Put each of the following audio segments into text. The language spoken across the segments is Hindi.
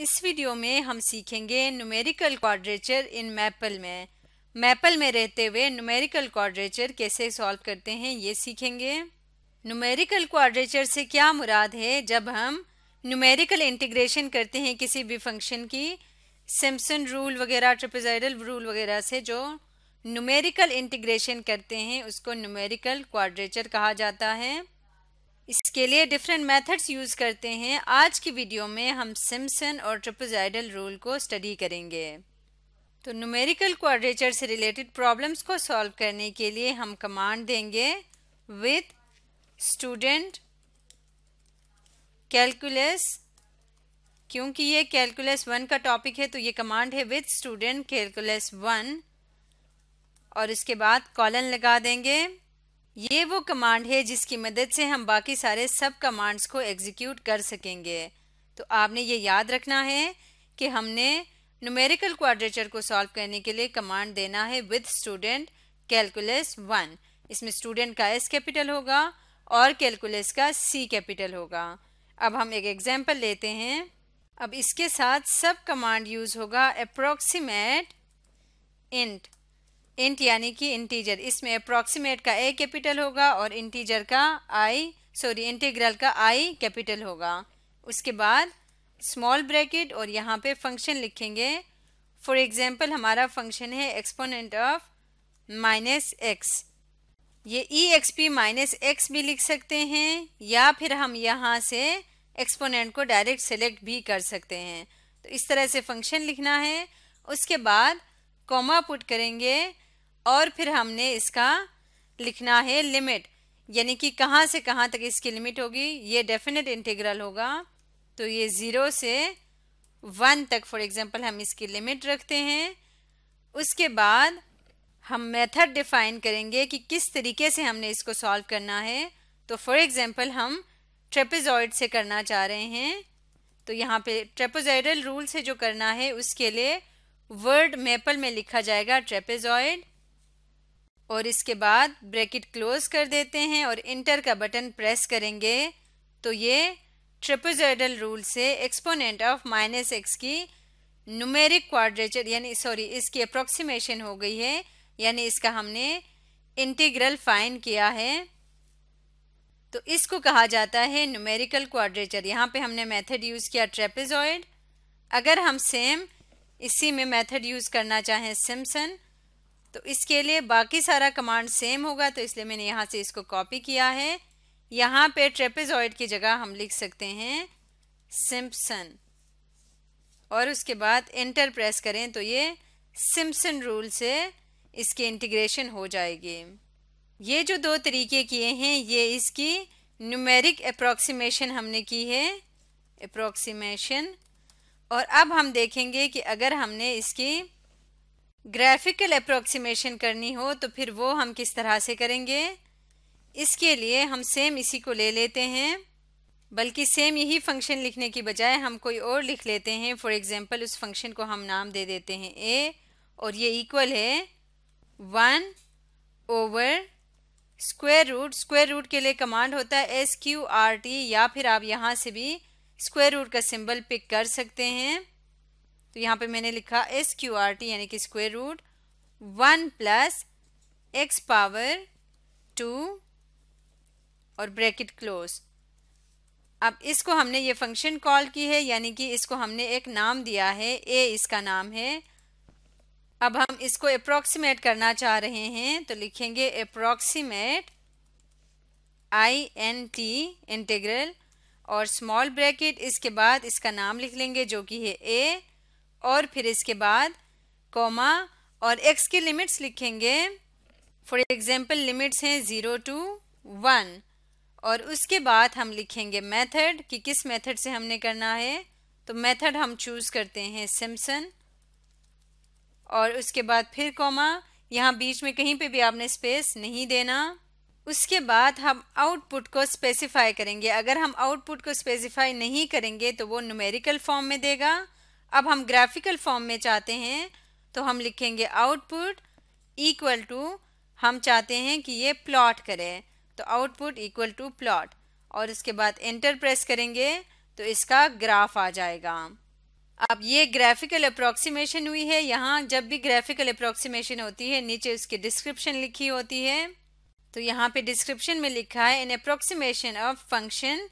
इस वीडियो में हम सीखेंगे न्यूमेरिकल क्वाड्रेचर इन मैपल में मैपल में रहते हुए न्यूमेरिकल क्वाड्रेचर कैसे सॉल्व करते हैं ये सीखेंगे न्यूमेरिकल क्वाड्रेचर से क्या मुराद है जब हम न्यूमेरिकल इंटीग्रेशन करते हैं किसी भी फंक्शन की सिम्सन रूल वगैरह ट्रिपेजाइडल रूल वगैरह से जो न्यूमेरिकल इंटीग्रेशन करते हैं उसको न्यूमेरिकल क्वाड्रेचर कहा जाता है इसके लिए डिफरेंट मेथड्स यूज़ करते हैं आज की वीडियो में हम सिम्सन और ट्रिपोजाइडल रूल को स्टडी करेंगे तो न्यूमेरिकल क्वाड्रेचर से रिलेटेड प्रॉब्लम्स को सॉल्व करने के लिए हम कमांड देंगे विथ स्टूडेंट कैलकुलस क्योंकि ये कैलकुलस वन का टॉपिक है तो ये कमांड है विथ स्टूडेंट कैलकुलस वन और इसके बाद कॉलन लगा देंगे ये वो कमांड है जिसकी मदद से हम बाकी सारे सब कमांड्स को एग्जीक्यूट कर सकेंगे तो आपने ये याद रखना है कि हमने न्यूमेरिकल क्वाड्रेचर को सॉल्व करने के लिए कमांड देना है विद स्टूडेंट कैलकुलस वन इसमें स्टूडेंट का एस कैपिटल होगा और कैलकुलस का सी कैपिटल होगा अब हम एक एग्जाम्पल लेते हैं अब इसके साथ सब कमांड यूज होगा अप्रोक्सीमेट इंट इंट यानी कि इंटीजर इसमें अप्रॉक्सीमेट का ए कैपिटल होगा और इंटीजर का आई सॉरी इंटीग्रल का आई कैपिटल होगा उसके बाद स्मॉल ब्रैकेट और यहाँ पे फंक्शन लिखेंगे फॉर एग्जांपल हमारा फंक्शन है एक्सपोनेंट ऑफ माइनस एक्स ये E X P minus x भी लिख सकते हैं या फिर हम यहाँ से एक्सपोनेंट को डायरेक्ट सेलेक्ट भी कर सकते हैं तो इस तरह से फंक्शन लिखना है उसके बाद कॉमा पुट करेंगे और फिर हमने इसका लिखना है लिमिट यानी कि कहाँ से कहाँ तक इसकी लिमिट होगी ये डेफिनेट इंटीग्रल होगा तो ये ज़ीरो से वन तक फॉर एग्जांपल हम इसकी लिमिट रखते हैं उसके बाद हम मेथड डिफाइन करेंगे कि किस तरीके से हमने इसको सॉल्व करना है तो फॉर एग्जांपल हम ट्रेपेजॉइड से करना चाह रहे हैं तो यहाँ पे ट्रेपोजाइडल रूल से जो करना है उसके लिए वर्ड मेपल में लिखा जाएगा ट्रेपेजॉइड और इसके बाद ब्रैकेट क्लोज कर देते हैं और इंटर का बटन प्रेस करेंगे तो ये ट्रिपोजॉइडल रूल से एक्सपोनेंट ऑफ माइनस एक्स की नुमेरिक क्वाड्रेचर यानी सॉरी इसकी अप्रोक्सीमेशन हो गई है यानी इसका हमने इंटीग्रल फाइन किया है तो इसको कहा जाता है न्यूमेरिकल क्वाड्रेचर यहाँ पे हमने मेथड यूज़ किया ट्रेपेजॉइड अगर हम सेम इसी में मेथड यूज़ करना चाहें सिम्सन तो इसके लिए बाकी सारा कमांड सेम होगा तो इसलिए मैंने यहाँ से इसको कॉपी किया है यहाँ पे ट्रेपेजॉइड की जगह हम लिख सकते हैं सिम्पसन और उसके बाद इंटर प्रेस करें तो ये सिम्पसन रूल से इसके इंटीग्रेशन हो जाएगी ये जो दो तरीके किए हैं ये इसकी न्यूमेरिक अप्रोक्सीमेशन हमने की है अप्रोक्सीमेशन और अब हम देखेंगे कि अगर हमने इसकी ग्राफिकल अप्रोक्सीमेशन करनी हो तो फिर वो हम किस तरह से करेंगे इसके लिए हम सेम इसी को ले लेते हैं बल्कि सेम यही फंक्शन लिखने की बजाय हम कोई और लिख लेते हैं फॉर एग्जांपल उस फंक्शन को हम नाम दे देते हैं ए और ये इक्वल है one over square root square root के लिए कमांड होता है एस क्यू आर टी या फिर आप यहाँ से भी स्क्वायर रूट का सिंबल पिक कर सकते हैं तो यहाँ पे मैंने लिखा एस क्यू आर टी यानी कि square root one plus x power two और ब्रैकेट क्लोज अब इसको हमने ये फंक्शन कॉल की है यानी कि इसको हमने एक नाम दिया है ए इसका नाम है अब हम इसको अप्रोक्सीमेट करना चाह रहे हैं तो लिखेंगे approximate I N T integral और स्मॉल ब्रैकेट इसके बाद इसका नाम लिख लेंगे जो कि है ए और फिर इसके बाद कॉमा और एक्स की लिमिट्स लिखेंगे फॉर एग्जाम्पल लिमिट्स हैं ज़ीरो टू वन और उसके बाद हम लिखेंगे मेथड कि किस मेथड से हमने करना है तो मेथड हम चूज़ करते हैं सिमसन और उसके बाद फिर कॉमा यहाँ बीच में कहीं पे भी आपने स्पेस नहीं देना उसके बाद हम आउटपुट को स्पेसिफाई करेंगे अगर हम आउटपुट को स्पेसिफाई नहीं करेंगे तो वो न्यूमेरिकल फॉर्म में देगा अब हम ग्राफिकल फॉर्म में चाहते हैं तो हम लिखेंगे आउटपुट इक्वल टू हम चाहते हैं कि ये प्लॉट करे तो आउटपुट इक्वल टू प्लॉट और इसके बाद एंटर प्रेस करेंगे तो इसका ग्राफ आ जाएगा अब ये ग्राफिकल अप्रोक्सीमेशन हुई है यहाँ जब भी ग्राफिकल अप्रोक्सीमेशन होती है नीचे उसकी डिस्क्रिप्शन लिखी होती है तो यहाँ पे डिस्क्रिप्शन में लिखा है an approximation of function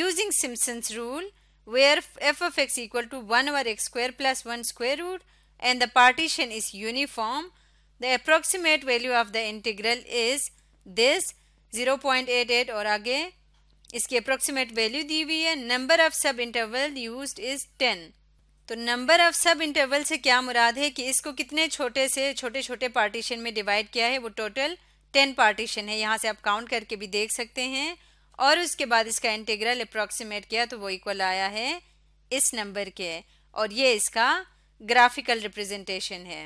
using Simpson's rule where f of x equal to 1 over x square plus 1 square root and the partition is uniform, the approximate value of the integral is this 0.88 और आगे इसकी approximate value di hui hai number of sub interval used is 10 तो नंबर ऑफ सब इंटरवल से क्या मुराद है कि इसको कितने छोटे से छोटे छोटे पार्टीशन में डिवाइड किया है वो टोटल टेन पार्टीशन है यहाँ से आप काउंट करके भी देख सकते हैं और उसके बाद इसका इंटीग्रल अप्रोक्सीमेट किया तो वो इक्वल आया है इस नंबर के और ये इसका ग्राफिकल रिप्रेजेंटेशन है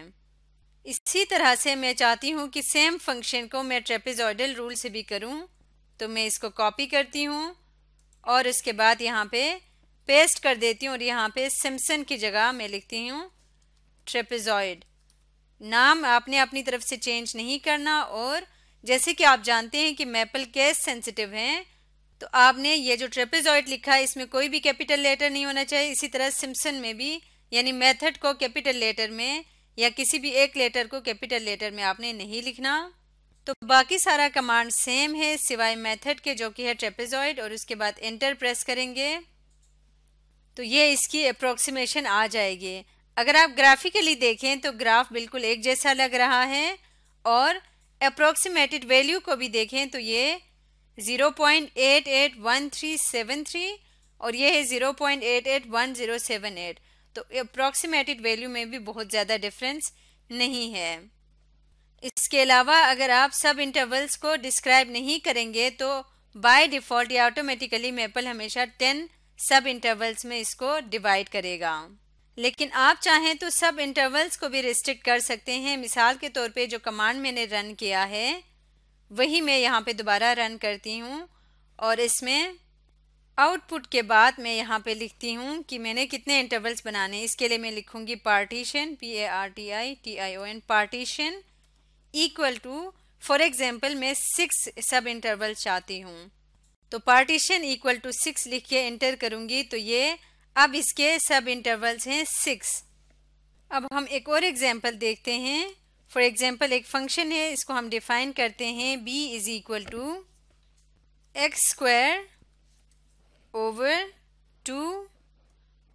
इसी तरह से मैं चाहती हूँ कि सेम फंक्शन को मैं ट्रेपिजॉइडल रूल से भी करूँ तो मैं इसको कॉपी करती हूँ और उसके बाद यहाँ पे पेस्ट कर देती हूँ और यहाँ पे सिम्सन की जगह मैं लिखती हूँ ट्रेपिजॉइड नाम आपने अपनी तरफ से चेंज नहीं करना और जैसे कि आप जानते हैं कि मैपल केस सेंसिटिव हैं तो आपने ये जो ट्रेपेजॉइड लिखा है इसमें कोई भी कैपिटल लेटर नहीं होना चाहिए इसी तरह सिम्सन में भी यानी मेथड को कैपिटल लेटर में या किसी भी एक लेटर को कैपिटल लेटर में आपने नहीं लिखना तो बाकी सारा कमांड सेम है सिवाय मेथड के जो कि है ट्रेपेजॉइड और उसके बाद एंटर प्रेस करेंगे तो ये इसकी अप्रोक्सीमेशन आ जाएगी अगर आप ग्राफिकली देखें तो ग्राफ बिल्कुल एक जैसा लग रहा है और अप्रोक्सीमेटेड वैल्यू को भी देखें तो ये zero point eight eight one three seven three और ये है zero zero point eight eight one seven eight तो अप्रोक्सीमेटेड वैल्यू में भी बहुत ज़्यादा डिफरेंस नहीं है इसके अलावा अगर आप सब इंटरवल्स को डिस्क्राइब नहीं करेंगे तो बाय डिफ़ॉल्ट या ऑटोमेटिकली मेपल हमेशा टेन सब इंटरवल्स में इसको डिवाइड करेगा लेकिन आप चाहें तो सब इंटरवल्स को भी रिस्ट्रिक्ट कर सकते हैं मिसाल के तौर पे जो कमांड मैंने रन किया है वही मैं यहाँ पे दोबारा रन करती हूँ और इसमें आउटपुट के बाद मैं यहाँ पे लिखती हूँ कि मैंने कितने इंटरवल्स बनाने इसके लिए मैं लिखूँगी partition P A R T I T I O N partition equal to for example मैं सिक्स सब इंटरवल चाहती हूँ तो पार्टीशन इक्वल टू सिक्स लिख के एंटर करूँगी तो ये अब इसके सब इंटरवल्स हैं सिक्स अब हम एक और एग्जाम्पल देखते हैं फॉर एग्ज़ाम्पल एक फंक्शन है इसको हम डिफ़ाइन करते हैं B is equal to x square over two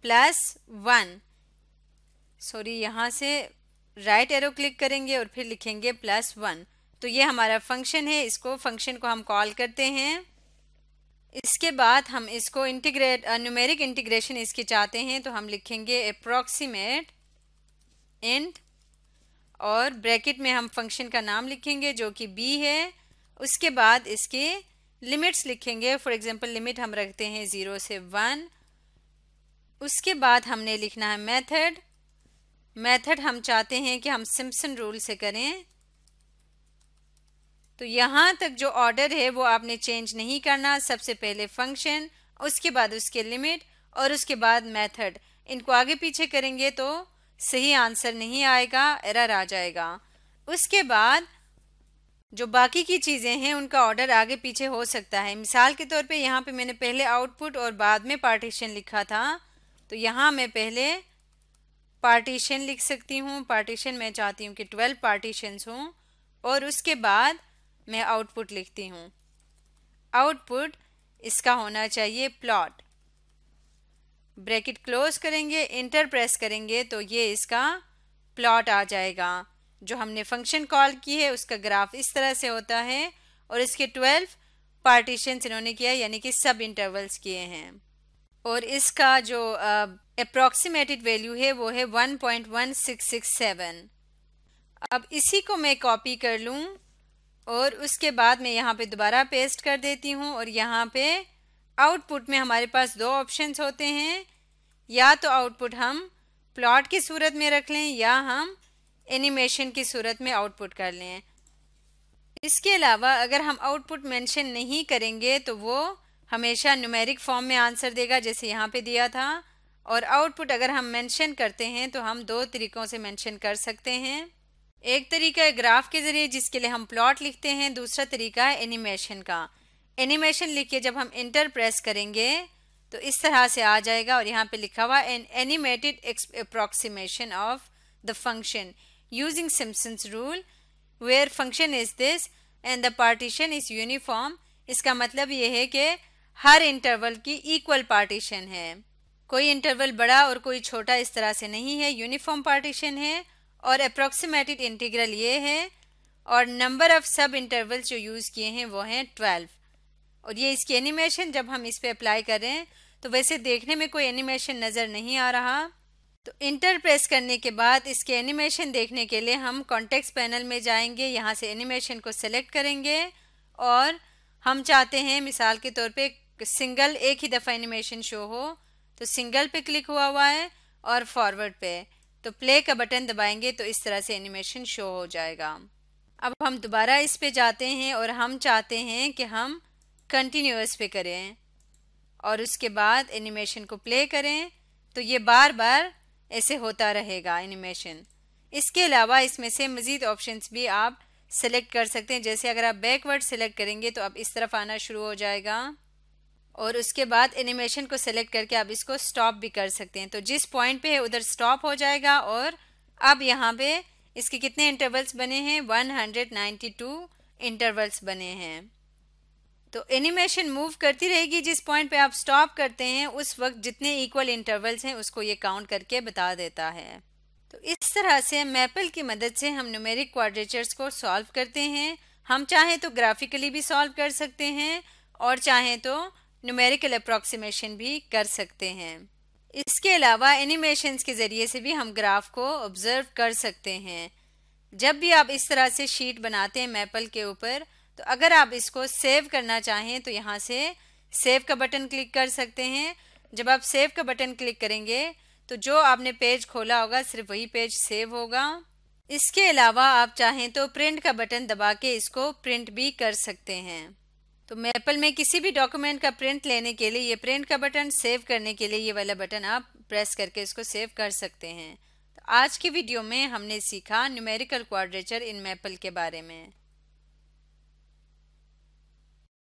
plus one sorry यहाँ से राइट एरो क्लिक करेंगे और फिर लिखेंगे प्लस वन तो ये हमारा फंक्शन है इसको फंक्शन को हम कॉल करते हैं इसके बाद हम इसको इंटीग्रेट न्यूमेरिक इंटीग्रेशन इसके चाहते हैं तो हम लिखेंगे अप्रॉक्सीमेट इंट और ब्रैकेट में हम फंक्शन का नाम लिखेंगे जो कि बी है उसके बाद इसके लिमिट्स लिखेंगे फॉर एग्जांपल लिमिट हम रखते हैं ज़ीरो से वन उसके बाद हमने लिखना है मेथड मेथड हम चाहते हैं कि हम सिम्पसन रूल से करें तो यहाँ तक जो ऑर्डर है वो आपने चेंज नहीं करना सबसे पहले फंक्शन उसके बाद उसके लिमिट और उसके बाद मेथड इनको आगे पीछे करेंगे तो सही आंसर नहीं आएगा एरर आ जाएगा उसके बाद जो बाकी की चीज़ें हैं उनका ऑर्डर आगे पीछे हो सकता है मिसाल के तौर पे यहाँ पे मैंने पहले आउटपुट और बाद में पार्टीशन लिखा था तो यहाँ मैं पहले पार्टीशन लिख सकती हूँ पार्टीशन मैं चाहती हूँ कि ट्वेल्व पार्टीशंस हों और उसके बाद मैं आउटपुट लिखती हूँ आउटपुट इसका होना चाहिए प्लॉट ब्रैकेट क्लोज करेंगे इंटर प्रेस करेंगे तो ये इसका प्लॉट आ जाएगा जो हमने फंक्शन कॉल की है उसका ग्राफ इस तरह से होता है और इसके ट्वेल्व पार्टीशन इन्होंने किया यानी कि सब इंटरवल्स किए हैं और इसका जो अप्रोक्सीमेटेड uh, वैल्यू है वो है 1.1667 अब इसी को मैं कॉपी कर लूँ और उसके बाद मैं यहाँ पे दोबारा पेस्ट कर देती हूँ और यहाँ पे आउटपुट में हमारे पास दो ऑप्शंस होते हैं या तो आउटपुट हम प्लॉट की सूरत में रख लें या हम एनिमेशन की सूरत में आउटपुट कर लें इसके अलावा अगर हम आउटपुट मेंशन नहीं करेंगे तो वो हमेशा न्यूमेरिक फॉर्म में आंसर देगा जैसे यहाँ पे दिया था और आउटपुट अगर हम मेंशन करते हैं तो हम दो तरीक़ों से मेंशन कर सकते हैं एक तरीका है ग्राफ के ज़रिए जिसके लिए हम प्लॉट लिखते हैं दूसरा तरीका है एनिमेशन का एनिमेशन लिख के जब हम इंटर प्रेस करेंगे तो इस तरह से आ जाएगा और यहाँ पे लिखा हुआ an animated approximation of the function using Simpson's rule where function is this and the partition is uniform इसका मतलब ये है कि हर इंटरवल की इक्वल पार्टीशन है कोई इंटरवल बड़ा और कोई छोटा इस तरह से नहीं है यूनिफॉर्म पार्टीशन है और अप्रोक्सीमेटेड इंटीग्रल ये है और नंबर ऑफ सब इंटरवल्स जो यूज़ किए हैं वो हैं ट्वेल्व और ये इसकी एनिमेशन जब हम इस पर अप्लाई करें तो वैसे देखने में कोई एनिमेशन नज़र नहीं आ रहा तो इंटर प्रेस करने के बाद इसके एनिमेशन देखने के लिए हम कॉन्टेक्स्ट पैनल में जाएंगे यहाँ से एनिमेशन को सेलेक्ट करेंगे और हम चाहते हैं मिसाल के तौर पे सिंगल एक ही दफ़ा एनिमेशन शो हो तो सिंगल पे क्लिक हुआ हुआ है और फॉरवर्ड पे तो प्ले का बटन दबाएंगे तो इस तरह से एनिमेशन शो हो जाएगा अब हम दोबारा इस पर जाते हैं और हम चाहते हैं कि हम कंटिन्यूस पे करें और उसके बाद एनिमेशन को प्ले करें तो ये बार बार ऐसे होता रहेगा एनिमेशन इसके अलावा इसमें से मज़ीद ऑप्शंस भी आप सेलेक्ट कर सकते हैं जैसे अगर आप बैकवर्ड सेलेक्ट करेंगे तो अब इस तरफ आना शुरू हो जाएगा और उसके बाद एनिमेशन को सेलेक्ट करके आप इसको स्टॉप भी कर सकते हैं तो जिस पॉइंट पे है उधर स्टॉप हो जाएगा और अब यहाँ पे इसके कितने इंटरवल्स बने हैं 192 इंटरवल्स बने हैं तो एनिमेशन मूव करती रहेगी जिस पॉइंट पे आप स्टॉप करते हैं उस वक्त जितने इक्वल इंटरवल्स हैं उसको ये काउंट करके बता देता है तो इस तरह से मैपल की मदद से हम न्यूमेरिक क्वाड्रेचर्स को सॉल्व करते हैं हम चाहें तो ग्राफिकली भी सॉल्व कर सकते हैं और चाहें तो न्यूमेरिकल अप्रॉक्सीमेशन भी कर सकते हैं इसके अलावा एनिमेशन के ज़रिए से भी हम ग्राफ को ऑब्ज़र्व कर सकते हैं जब भी आप इस तरह से शीट बनाते हैं मैपल के ऊपर तो अगर आप इसको सेव करना चाहें तो यहाँ से सेव का बटन क्लिक कर सकते हैं जब आप सेव का बटन क्लिक करेंगे तो जो आपने पेज खोला होगा सिर्फ वही पेज सेव होगा इसके अलावा आप चाहें तो प्रिंट का बटन दबा के इसको प्रिंट भी कर सकते हैं तो मैपल में किसी भी डॉक्यूमेंट का प्रिंट लेने के लिए ये प्रिंट का बटन सेव करने के लिए ये वाला बटन आप प्रेस करके इसको सेव कर सकते हैं तो आज की वीडियो में हमने सीखा न्यूमेरिकल क्वाड्रेचर इन मैपल के बारे में